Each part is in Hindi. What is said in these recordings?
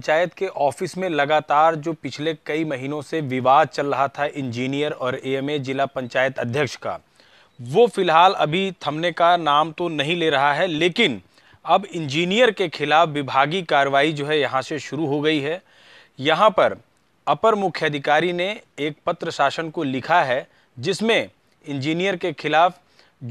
पंचायत के ऑफिस में लगातार जो पिछले कई महीनों से विवाद चल रहा था इंजीनियर और एएमए जिला पंचायत अध्यक्ष का वो फिलहाल अभी थमने का नाम तो नहीं ले रहा है लेकिन अब इंजीनियर के खिलाफ विभागीय कार्रवाई जो है यहाँ से शुरू हो गई है यहाँ पर अपर मुख्य अधिकारी ने एक पत्र शासन को लिखा है जिसमें इंजीनियर के खिलाफ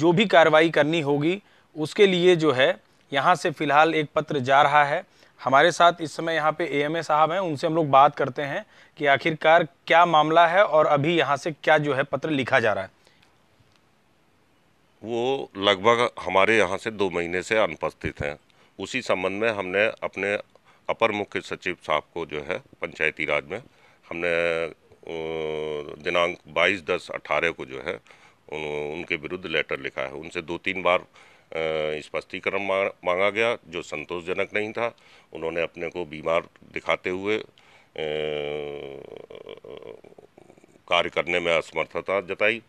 जो भी कार्रवाई करनी होगी उसके लिए जो है यहाँ से फ़िलहाल एक पत्र जा रहा है हमारे साथ इस समय यहाँ पे एएमए साहब हैं उनसे हम लोग बात करते हैं कि आखिरकार क्या मामला है और अभी यहाँ से क्या जो है पत्र लिखा जा रहा है वो लगभग हमारे यहाँ से दो महीने से अनुपस्थित हैं उसी संबंध में हमने अपने अपर मुख्य सचिव साहब को जो है पंचायती राज में हमने दिनांक 22 दस अठारह को जो है उन, उनके विरुद्ध लेटर लिखा है उनसे दो तीन बार स्पष्टीकरण मांगा गया जो संतोषजनक नहीं था उन्होंने अपने को बीमार दिखाते हुए कार्य करने में असमर्थता जताई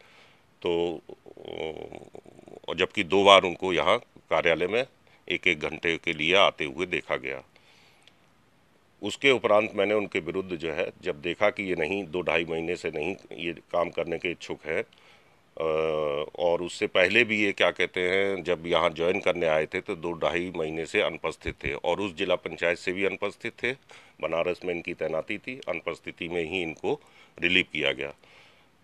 तो जबकि दो बार उनको यहाँ कार्यालय में एक एक घंटे के लिए आते हुए देखा गया उसके उपरांत मैंने उनके विरुद्ध जो है जब देखा कि ये नहीं दो ढाई महीने से नहीं ये काम करने के इच्छुक हैं और उससे पहले भी ये क्या कहते हैं जब यहाँ ज्वाइन करने आए थे तो दो ढाई महीने से अनुपस्थित थे और उस जिला पंचायत से भी अनुपस्थित थे बनारस में इनकी तैनाती थी अनुपस्थिति में ही इनको रिलीव किया गया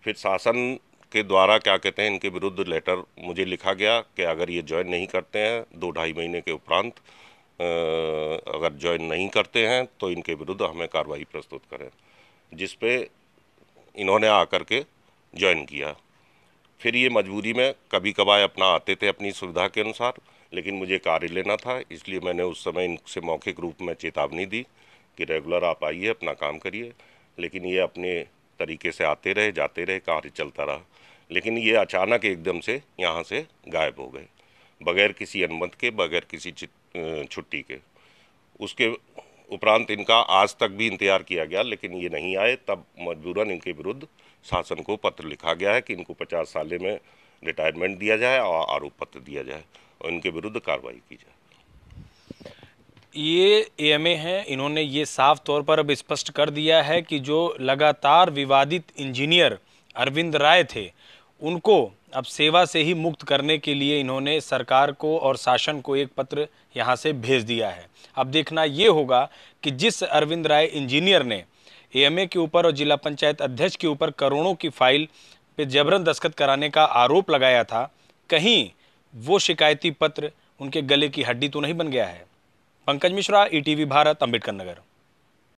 फिर शासन के द्वारा क्या कहते हैं इनके विरुद्ध लेटर मुझे लिखा गया कि अगर ये ज्वाइन नहीं करते हैं दो ढाई महीने के उपरांत अगर ज्वाइन नहीं करते हैं तो इनके विरुद्ध हमें कार्रवाई प्रस्तुत करें जिसपे इन्होंने आकर के ज्वाइन किया फिर ये मजबूरी में कभी कभार अपना आते थे अपनी सुविधा के अनुसार लेकिन मुझे कार्य लेना था इसलिए मैंने उस समय इनसे मौखिक रूप में चेतावनी दी कि रेगुलर आप आइए अपना काम करिए लेकिन ये अपने तरीके से आते रहे जाते रहे कार्य चलता रहा लेकिन ये अचानक एकदम से यहाँ से गायब हो गए बगैर किसी अनुमत के बगैर किसी छुट्टी के उसके उपरांत इनका आज तक भी इंतज़ार किया गया लेकिन ये नहीं आए तब मजबूरन इनके विरुद्ध शासन को पत्र लिखा गया है कि इनको पचास साल में रिटायरमेंट दिया जाए और आरोप पत्र दिया जाए और इनके विरुद्ध कार्रवाई की जाए ये एएमए हैं इन्होंने ये साफ तौर पर अब स्पष्ट कर दिया है कि जो लगातार विवादित इंजीनियर अरविंद राय थे उनको अब सेवा से ही मुक्त करने के लिए इन्होंने सरकार को और शासन को एक पत्र यहाँ से भेज दिया है अब देखना ये होगा कि जिस अरविंद राय इंजीनियर ने एएमए के ऊपर और जिला पंचायत अध्यक्ष के ऊपर करोड़ों की फाइल पे जबरन दस्तखत कराने का आरोप लगाया था कहीं वो शिकायती पत्र उनके गले की हड्डी तो नहीं बन गया है पंकज मिश्रा ईटीवी e भारत अम्बेडकर नगर